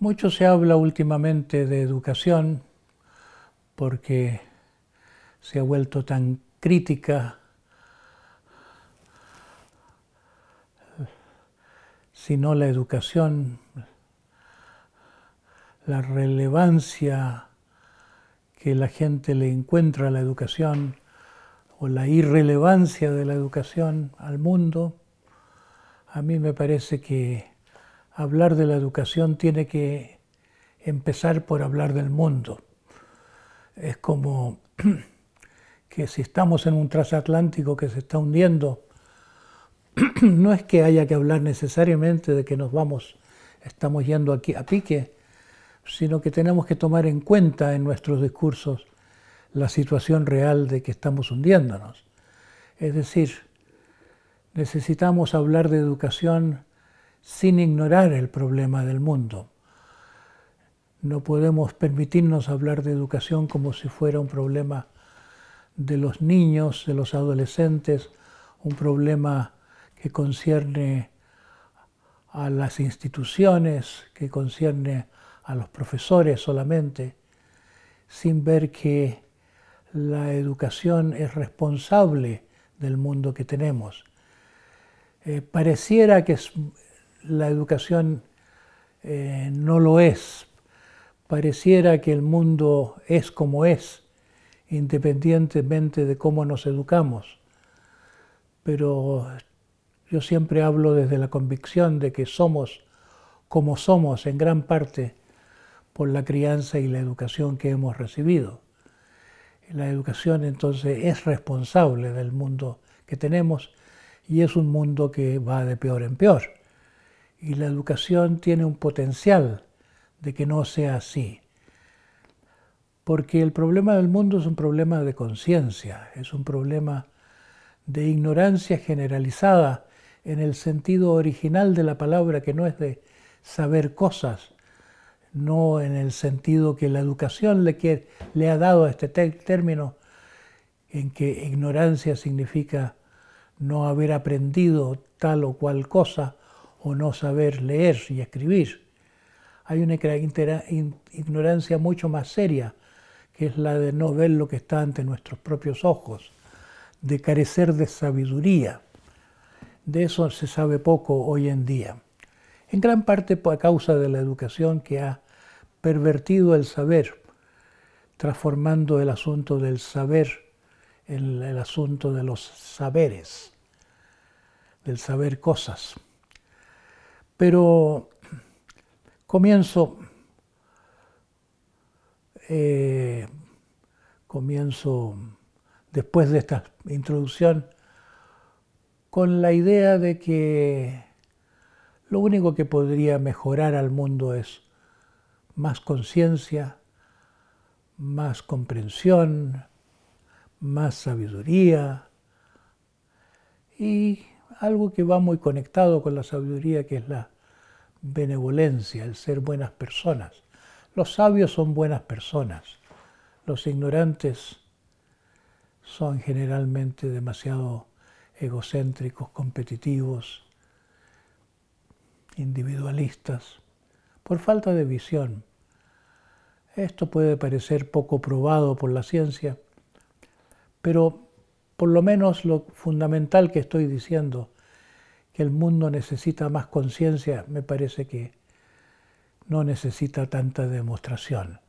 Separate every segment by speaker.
Speaker 1: Mucho se habla últimamente de educación porque se ha vuelto tan crítica sino la educación, la relevancia que la gente le encuentra a la educación o la irrelevancia de la educación al mundo, a mí me parece que hablar de la educación tiene que empezar por hablar del mundo. Es como que si estamos en un trasatlántico que se está hundiendo, no es que haya que hablar necesariamente de que nos vamos, estamos yendo aquí a pique, sino que tenemos que tomar en cuenta en nuestros discursos la situación real de que estamos hundiéndonos. Es decir, necesitamos hablar de educación sin ignorar el problema del mundo. No podemos permitirnos hablar de educación como si fuera un problema de los niños, de los adolescentes, un problema que concierne a las instituciones, que concierne a los profesores solamente, sin ver que la educación es responsable del mundo que tenemos. Eh, pareciera que es la educación eh, no lo es. Pareciera que el mundo es como es, independientemente de cómo nos educamos. Pero yo siempre hablo desde la convicción de que somos como somos en gran parte por la crianza y la educación que hemos recibido. La educación entonces es responsable del mundo que tenemos y es un mundo que va de peor en peor y la educación tiene un potencial de que no sea así. Porque el problema del mundo es un problema de conciencia, es un problema de ignorancia generalizada en el sentido original de la palabra, que no es de saber cosas, no en el sentido que la educación le, ha dado a este término, en que ignorancia significa no haber aprendido tal o cual cosa, o no saber leer y escribir. Hay una ignorancia mucho más seria, que es la de no ver lo que está ante nuestros propios ojos, de carecer de sabiduría. De eso se sabe poco hoy en día, en gran parte a causa de la educación que ha pervertido el saber, transformando el asunto del saber en el asunto de los saberes, del saber cosas. Pero comienzo, eh, comienzo después de esta introducción con la idea de que lo único que podría mejorar al mundo es más conciencia, más comprensión, más sabiduría y algo que va muy conectado con la sabiduría, que es la benevolencia, el ser buenas personas. Los sabios son buenas personas, los ignorantes son generalmente demasiado egocéntricos, competitivos, individualistas, por falta de visión. Esto puede parecer poco probado por la ciencia, pero por lo menos lo fundamental que estoy diciendo, que el mundo necesita más conciencia, me parece que no necesita tanta demostración.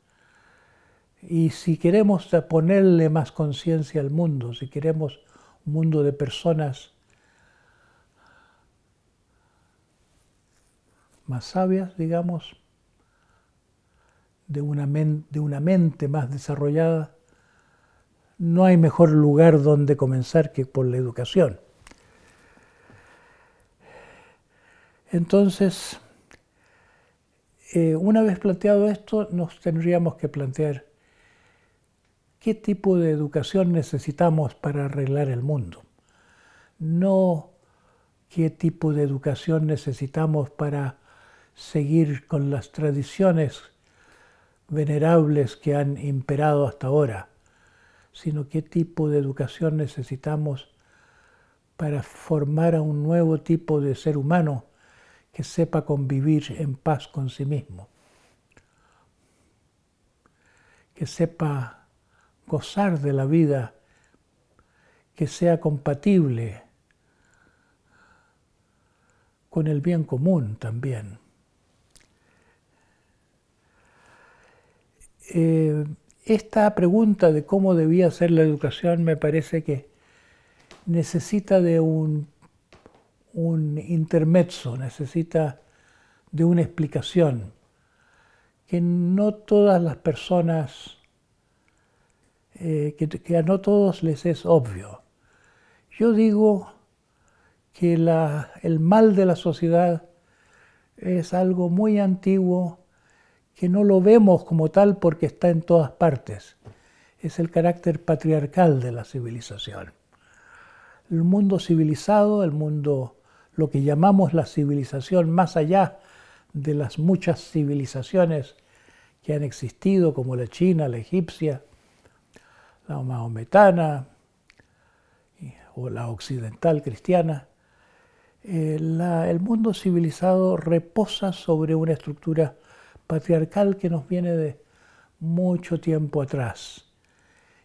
Speaker 1: Y si queremos ponerle más conciencia al mundo, si queremos un mundo de personas más sabias, digamos, de una, de una mente más desarrollada, no hay mejor lugar donde comenzar que por la educación. Entonces, eh, una vez planteado esto, nos tendríamos que plantear qué tipo de educación necesitamos para arreglar el mundo. No qué tipo de educación necesitamos para seguir con las tradiciones venerables que han imperado hasta ahora sino qué tipo de educación necesitamos para formar a un nuevo tipo de ser humano que sepa convivir en paz con sí mismo, que sepa gozar de la vida, que sea compatible con el bien común también. Eh, esta pregunta de cómo debía ser la educación me parece que necesita de un, intermezzo, necesita de una explicación que no todas las personas, eh, que, a no todos les es obvio. Yo digo que el mal de la sociedad es algo muy antiguo que no lo vemos como tal porque está en todas partes. Es el carácter patriarcal de la civilización. El mundo civilizado, el mundo, lo que llamamos la civilización más allá de las muchas civilizaciones que han existido, como la china, la egipcia, la maometana o la occidental cristiana, eh, el mundo civilizado reposa sobre una estructura patriarcal que nos viene de mucho tiempo atrás.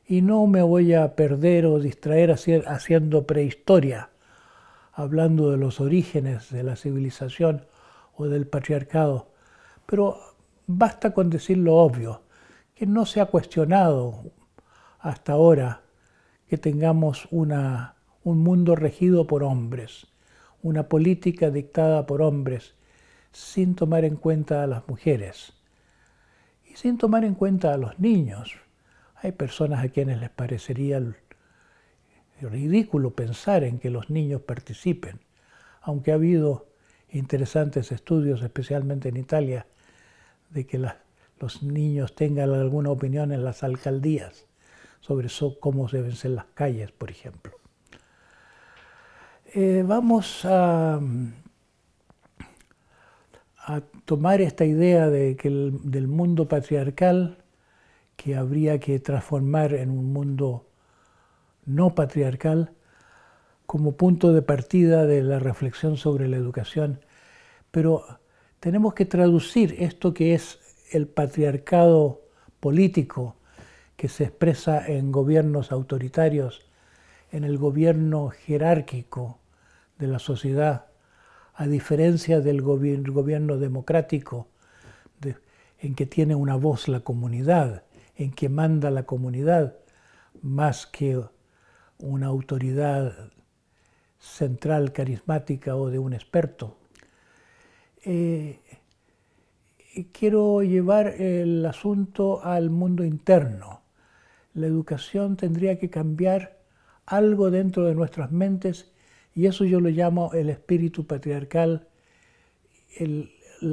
Speaker 1: Y no me voy a perder o distraer haciendo prehistoria, hablando de los orígenes de la civilización o del patriarcado, pero basta con decir lo obvio, que no se ha cuestionado hasta ahora que tengamos una, un mundo regido por hombres, una política dictada por hombres, sin tomar en cuenta a las mujeres y sin tomar en cuenta a los niños. Hay personas a quienes les parecería ridículo pensar en que los niños participen, aunque ha habido interesantes estudios, especialmente en Italia, de que los niños tengan alguna opinión en las alcaldías sobre cómo deben ser las calles, por ejemplo. Eh, vamos a a tomar esta idea de que del mundo patriarcal que habría que transformar en un mundo no patriarcal como punto de partida de la reflexión sobre la educación. Pero tenemos que traducir esto que es el patriarcado político que se expresa en gobiernos autoritarios, en el gobierno jerárquico de la sociedad, a diferencia del gobierno democrático, en que tiene una voz la comunidad, en que manda la comunidad, más que una autoridad central carismática o de un experto. Eh, quiero llevar el asunto al mundo interno. La educación tendría que cambiar algo dentro de nuestras mentes y eso yo lo llamo el espíritu patriarcal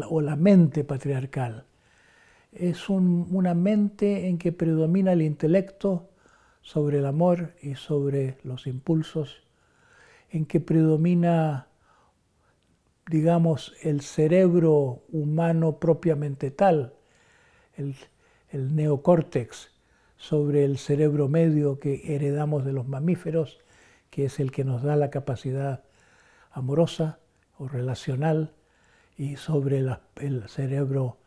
Speaker 1: o la mente patriarcal. Es una mente en que predomina el intelecto sobre el amor y sobre los impulsos, en que predomina, digamos, el cerebro humano propiamente tal, el neocórtex sobre el cerebro medio que heredamos de los mamíferos que es el que nos da la capacidad amorosa o relacional, y sobre el cerebro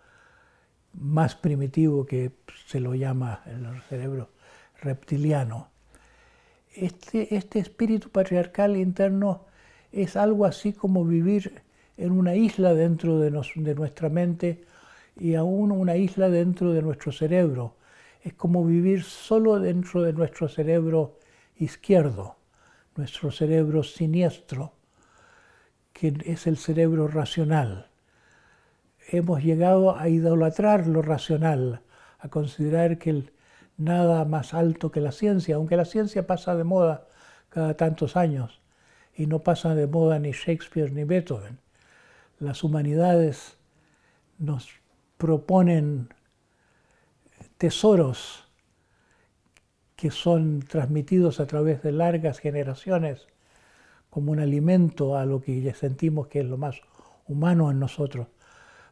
Speaker 1: más primitivo que se lo llama el cerebro reptiliano. Este, este, espíritu patriarcal interno es algo así como vivir en una isla dentro de, de nuestra mente y aún una isla dentro de nuestro cerebro. Es como vivir solo dentro de nuestro cerebro izquierdo nuestro cerebro siniestro, que es el cerebro racional. Hemos llegado a idolatrar lo racional, a considerar que nada más alto que la ciencia, aunque la ciencia pasa de moda cada tantos años y no pasa de moda ni Shakespeare ni Beethoven. Las humanidades nos proponen tesoros que son transmitidos a través de largas generaciones como un alimento a lo que sentimos que es lo más humano en nosotros.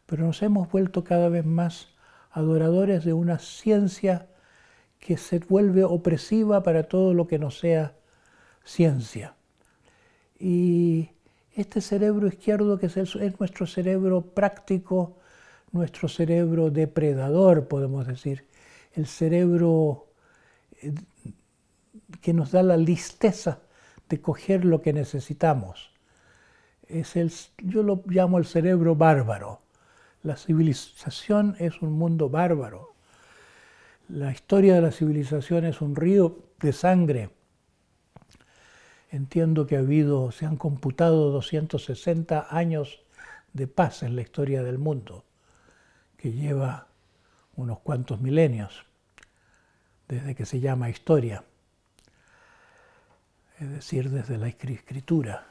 Speaker 1: Pero nos hemos vuelto cada vez más adoradores de una ciencia que se vuelve opresiva para todo lo que no sea ciencia. Y este cerebro izquierdo, que es, es nuestro cerebro práctico, nuestro cerebro depredador, podemos decir, el cerebro que nos da la listeza de coger lo que necesitamos. Es el, yo lo llamo el cerebro bárbaro. La civilización es un mundo bárbaro. La historia de la civilización es un río de sangre. Entiendo que ha habido, se han computado 260 años de paz en la historia del mundo, que lleva unos cuantos milenios desde que se llama historia, es decir, desde la escritura.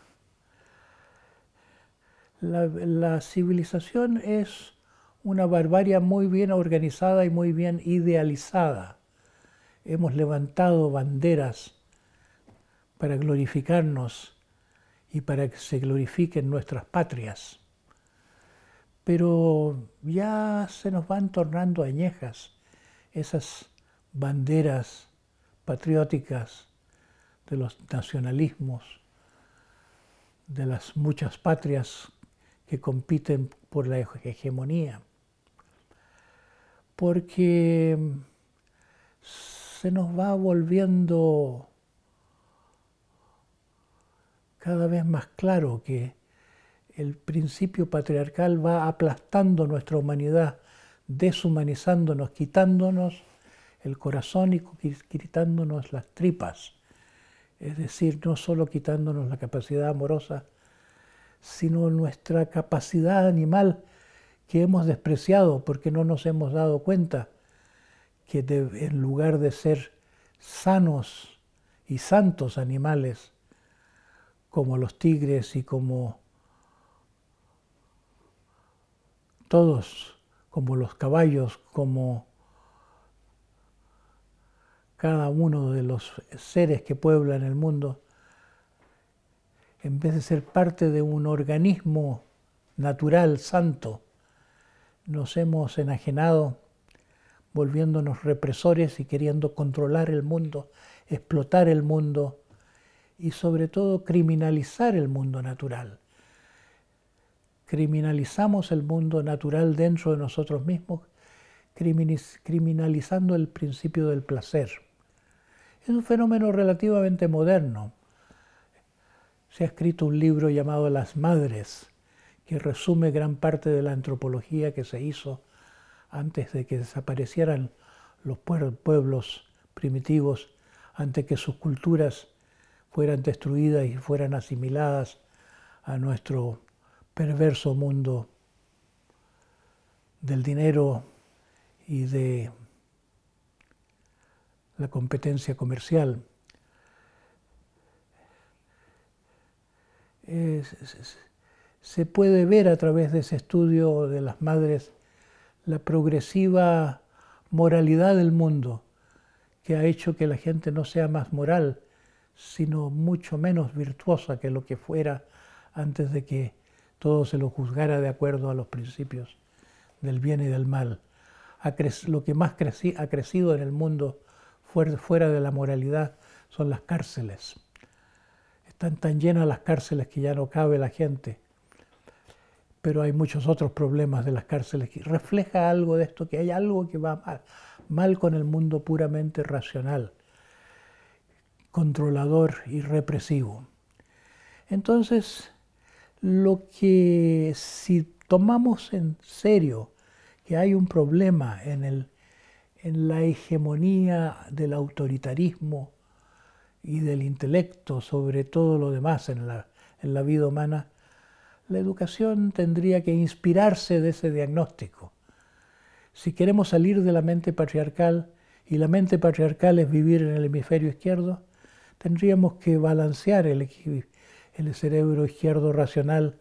Speaker 1: La, civilización es una barbarie muy bien organizada y muy bien idealizada. Hemos levantado banderas para glorificarnos y para que se glorifiquen nuestras patrias. Pero ya se nos van tornando añejas esas banderas patrióticas de los nacionalismos, de las muchas patrias que compiten por la hegemonía, porque se nos va volviendo cada vez más claro que el principio patriarcal va aplastando nuestra humanidad, deshumanizándonos, quitándonos el corazón y quitándonos las tripas, es decir, no solo quitándonos la capacidad amorosa, sino nuestra capacidad animal que hemos despreciado porque no nos hemos dado cuenta que en lugar de ser sanos y santos animales, como los tigres y como todos, como los caballos, como cada uno de los seres que pueblan el mundo, en vez de ser parte de un organismo natural, santo, nos hemos enajenado volviéndonos represores y queriendo controlar el mundo, explotar el mundo y sobre todo criminalizar el mundo natural. Criminalizamos el mundo natural dentro de nosotros mismos, criminalizando el principio del placer. Es un fenómeno relativamente moderno. Se ha escrito un libro llamado Las Madres, que resume gran parte de la antropología que se hizo antes de que desaparecieran los pueblos primitivos, antes que sus culturas fueran destruidas y fueran asimiladas a nuestro perverso mundo del dinero y de la competencia comercial. se puede ver a través de ese estudio de las madres la progresiva moralidad del mundo, que ha hecho que la gente no sea más moral, sino mucho menos virtuosa que lo que fuera antes de que todo se lo juzgara de acuerdo a los principios del bien y del mal. lo que más ha crecido en el mundo fuera de la moralidad son las cárceles. Están tan llenas las cárceles que ya no cabe la gente. Pero hay muchos otros problemas de las cárceles que refleja algo de esto, que hay algo que va mal con el mundo puramente racional, controlador y represivo. Entonces, lo que si tomamos en serio que hay un problema en el en la hegemonía del autoritarismo y del intelecto sobre todo lo demás en la, vida humana, la educación tendría que inspirarse de ese diagnóstico. Si queremos salir de la mente patriarcal, y la mente patriarcal es vivir en el hemisferio izquierdo, tendríamos que balancear el cerebro izquierdo racional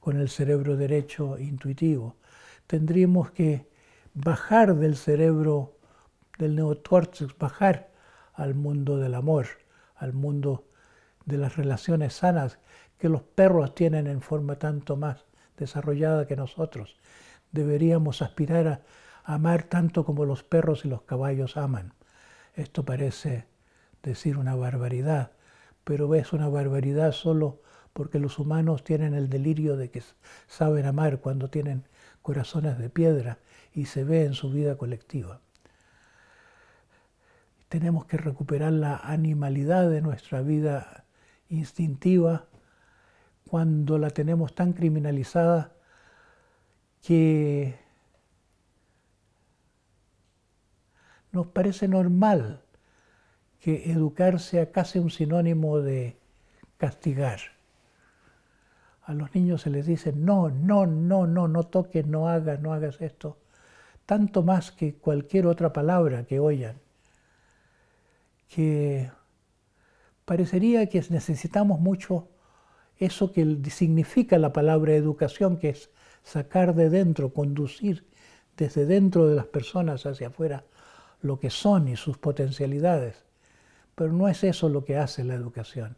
Speaker 1: con el cerebro derecho intuitivo. Tendríamos que bajar del cerebro del neocórtex, bajar al mundo del amor, al mundo de las relaciones sanas que los perros tienen en forma tanto más desarrollada que nosotros. Deberíamos aspirar a amar tanto como los perros y los caballos aman. Esto parece decir una barbaridad, pero es una barbaridad solo porque los humanos tienen el delirio de que saben amar cuando tienen corazones de piedra y se ve en su vida colectiva tenemos que recuperar la animalidad de nuestra vida instintiva cuando la tenemos tan criminalizada que nos parece normal que educar sea casi un sinónimo de castigar. A los niños se les dice, no, no, no, no, no toques, no hagas, no hagas esto, tanto más que cualquier otra palabra que oyan que parecería que necesitamos mucho eso que significa la palabra educación, que es sacar de dentro, conducir desde dentro de las personas hacia afuera lo que son y sus potencialidades. Pero no es eso lo que hace la educación.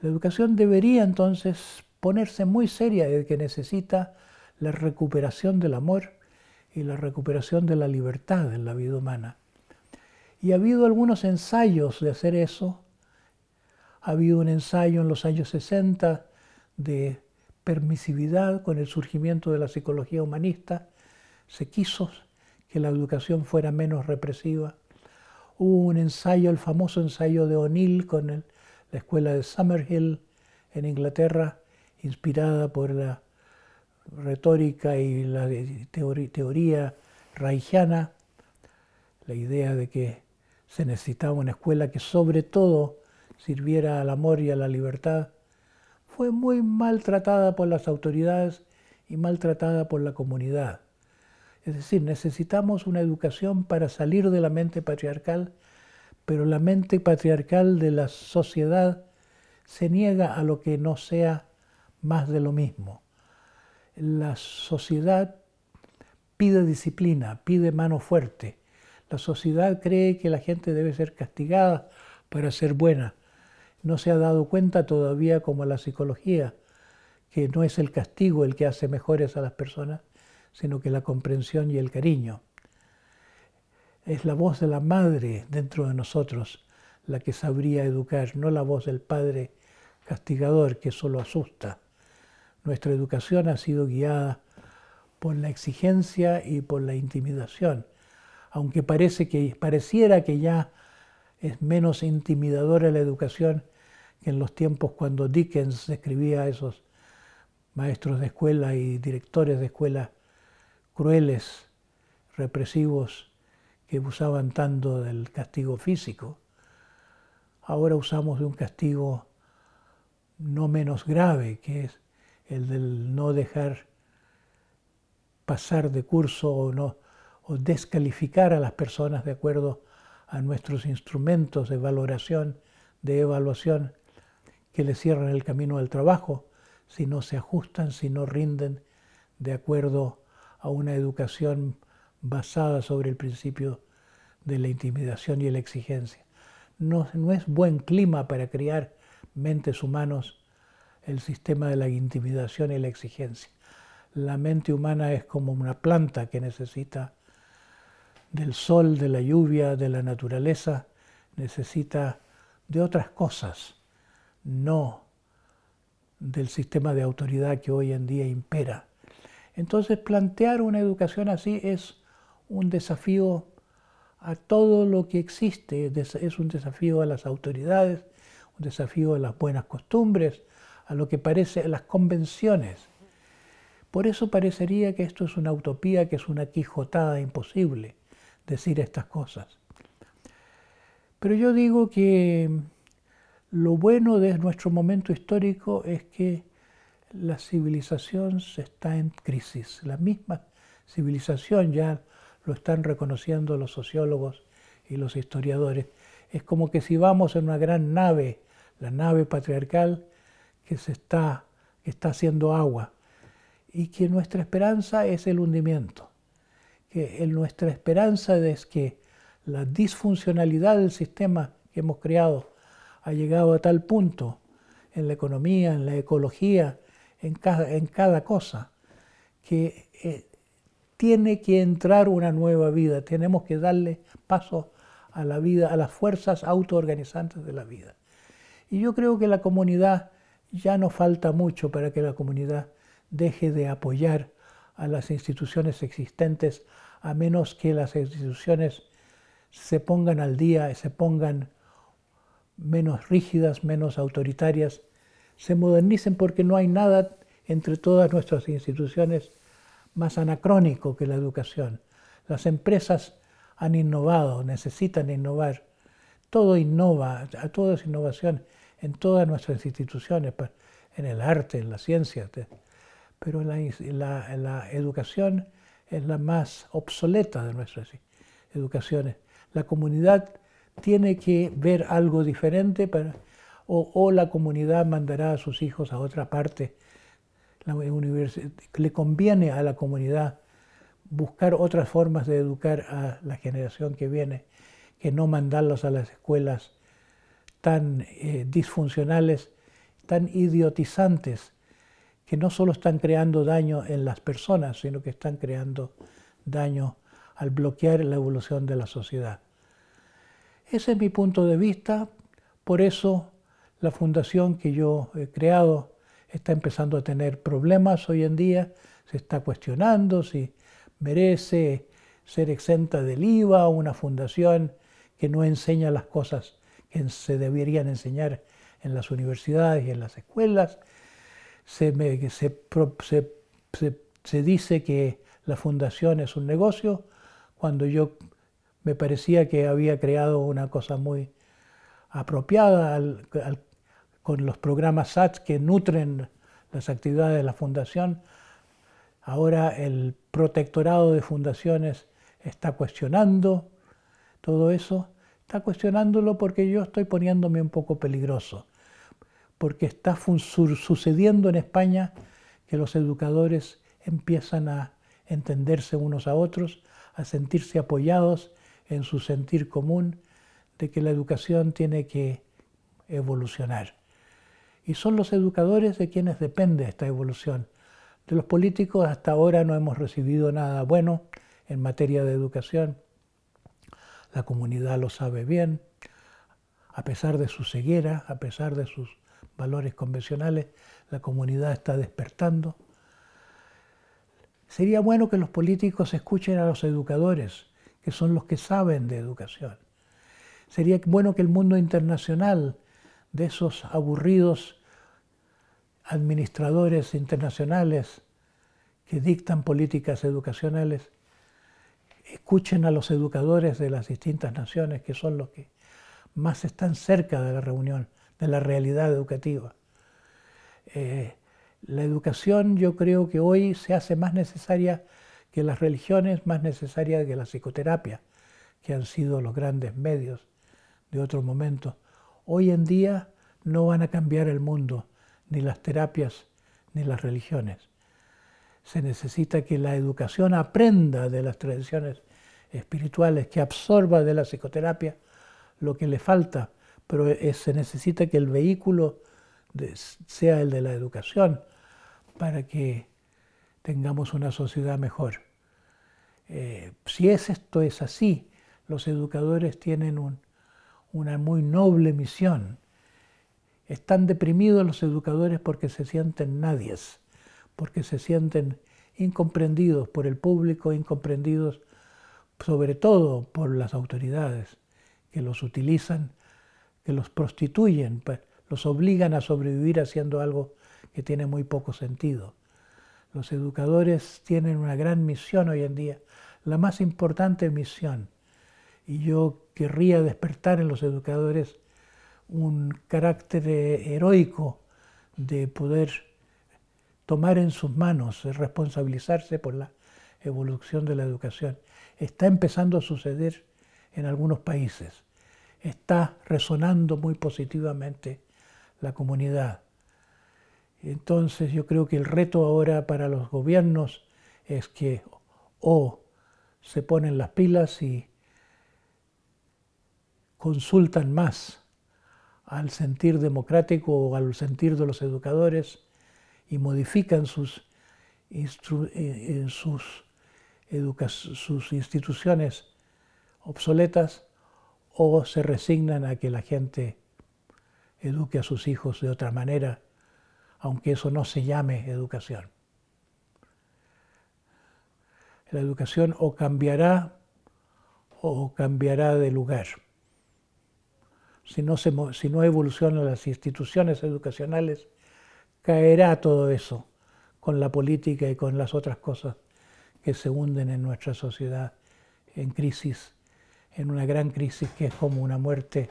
Speaker 1: La educación debería entonces ponerse muy seria de que necesita la recuperación del amor y la recuperación de la libertad en la vida humana. Y ha habido algunos ensayos de hacer eso. Ha habido un ensayo en los años 60 de permisividad con el surgimiento de la psicología humanista. Se quiso que la educación fuera menos represiva. Hubo un ensayo, el famoso ensayo de O'Neill con la escuela de Summerhill en Inglaterra, inspirada por la retórica y la teoría reichiana, la idea de que se necesitaba una escuela que sobre todo sirviera al amor y a la libertad. Fue muy maltratada por las autoridades y maltratada por la comunidad. Es decir, necesitamos una educación para salir de la mente patriarcal, pero la mente patriarcal de la sociedad se niega a lo que no sea más de lo mismo. La sociedad pide disciplina, pide mano fuerte, la sociedad cree que la gente debe ser castigada para ser buena. No se ha dado cuenta todavía, como la psicología, que no es el castigo el que hace mejores a las personas, sino que la comprensión y el cariño. Es la voz de la madre dentro de nosotros la que sabría educar, no la voz del padre castigador que solo asusta. Nuestra educación ha sido guiada por la exigencia y por la intimidación aunque parece que, pareciera que ya es menos intimidadora la educación que en los tiempos cuando Dickens escribía a esos maestros de escuela y directores de escuela crueles, represivos, que usaban tanto del castigo físico. Ahora usamos de un castigo no menos grave, que es el del no dejar pasar de curso o no, o descalificar a las personas de acuerdo a nuestros instrumentos de valoración, de evaluación, que les cierran el camino al trabajo si no se ajustan, si no rinden de acuerdo a una educación basada sobre el principio de la intimidación y la exigencia. No, no es buen clima para crear mentes humanos el sistema de la intimidación y la exigencia. La mente humana es como una planta que necesita del sol, de la lluvia, de la naturaleza, necesita de otras cosas, no del sistema de autoridad que hoy en día impera. Entonces plantear una educación así es un desafío a todo lo que existe, es un desafío a las autoridades, un desafío a las buenas costumbres, a lo que parece a las convenciones. Por eso parecería que esto es una utopía, que es una quijotada imposible decir estas cosas. Pero yo digo que lo bueno de nuestro momento histórico es que la civilización se está en crisis. La misma civilización ya lo están reconociendo los sociólogos y los historiadores. Es como que si vamos en una gran nave, la nave patriarcal que se está, que está haciendo agua, y que nuestra esperanza es el hundimiento en nuestra esperanza es que la disfuncionalidad del sistema que hemos creado ha llegado a tal punto en la economía, en la ecología, en cada, en cada cosa, que eh, tiene que entrar una nueva vida, tenemos que darle paso a la vida, a las fuerzas autoorganizantes de la vida. Y yo creo que la comunidad ya no falta mucho para que la comunidad deje de apoyar a las instituciones existentes, a menos que las instituciones se pongan al día, se pongan menos rígidas, menos autoritarias, se modernicen porque no hay nada entre todas nuestras instituciones más anacrónico que la educación. Las empresas han innovado, necesitan innovar. Todo innova, todo es innovación en todas nuestras instituciones, pues, en el arte, en la ciencia, pero la, educación es la más obsoleta de nuestras e-, educaciones. La comunidad tiene que ver algo diferente o, la comunidad mandará a sus hijos a otra parte. le conviene a la comunidad buscar otras formas de educar a la generación que viene, que no mandarlos a las escuelas tan eh, disfuncionales, tan idiotizantes que no solo están creando daño en las personas, sino que están creando daño al bloquear la evolución de la sociedad. Ese es mi punto de vista, por eso la fundación que yo he creado está empezando a tener problemas hoy en día, se está cuestionando si merece ser exenta del IVA una fundación que no enseña las cosas que se deberían enseñar en las universidades y en las escuelas, se, se, dice que la fundación es un negocio, cuando yo me parecía que había creado una cosa muy apropiada con los programas SATS que nutren las actividades de la fundación, ahora el protectorado de fundaciones está cuestionando todo eso, está cuestionándolo porque yo estoy poniéndome un poco peligroso porque está sucediendo en España que los educadores empiezan a entenderse unos a otros, a sentirse apoyados en su sentir común de que la educación tiene que evolucionar. Y son los educadores de quienes depende esta evolución. De los políticos hasta ahora no hemos recibido nada bueno en materia de educación. La comunidad lo sabe bien, a pesar de su ceguera, a pesar de sus valores convencionales, la comunidad está despertando. Sería bueno que los políticos escuchen a los educadores, que son los que saben de educación. Sería bueno que el mundo internacional de esos aburridos administradores internacionales que dictan políticas educacionales, escuchen a los educadores de las distintas naciones, que son los que más están cerca de la reunión de la realidad educativa. Eh, la educación yo creo que hoy se hace más necesaria que las religiones, más necesaria que la psicoterapia, que han sido los grandes medios de otro momento. Hoy en día no van a cambiar el mundo, ni las terapias, ni las religiones. Se necesita que la educación aprenda de las tradiciones espirituales, que absorba de la psicoterapia lo que le falta pero e, eh, se necesita que el vehículo sea el de la educación para que tengamos una sociedad mejor. Eh, si es esto es así, los educadores tienen una muy noble misión. Están deprimidos los educadores porque se sienten nadies, porque se sienten incomprendidos por el público, incomprendidos sobre todo por las autoridades que los utilizan que los prostituyen, pues, los obligan a sobrevivir haciendo algo que tiene muy poco sentido. Los educadores tienen una gran misión hoy en día, la más importante misión. Y yo querría despertar en los educadores un carácter heroico de poder tomar en sus manos, responsabilizarse por la evolución de la educación. Está empezando a suceder en algunos países está resonando muy positivamente la comunidad. Entonces yo creo que el reto ahora para los gobiernos es que o se ponen las pilas y consultan más al sentir democrático o al sentir de los educadores y modifican sus, eh, eh, sus, sus instituciones obsoletas o se resignan a que la gente eduque a sus hijos de otra manera, aunque eso no se llame educación. La educación o cambiará o cambiará de lugar. Si no, evolucionan las instituciones educacionales, caerá todo eso con la política y con las otras cosas que se hunden en nuestra sociedad en crisis en una gran crisis que es como una muerte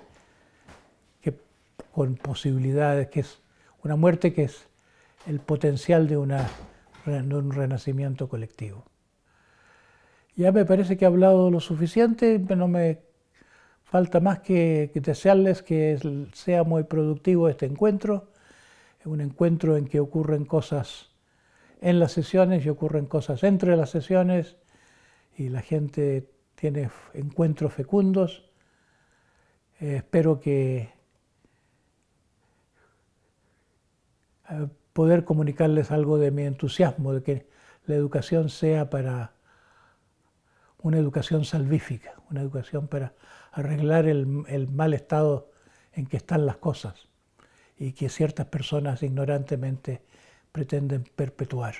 Speaker 1: que, con posibilidades, que es una muerte que es el potencial de, una, un renacimiento colectivo. Ya me parece que he hablado lo suficiente, no me falta más que desearles que sea muy productivo este encuentro, un encuentro en que ocurren cosas en las sesiones y ocurren cosas entre las sesiones y la gente tiene encuentros fecundos. Eh, espero que eh, poder comunicarles algo de mi entusiasmo, de que la educación sea para una educación salvífica, una educación para arreglar el mal estado en que están las cosas y que ciertas personas ignorantemente pretenden perpetuar.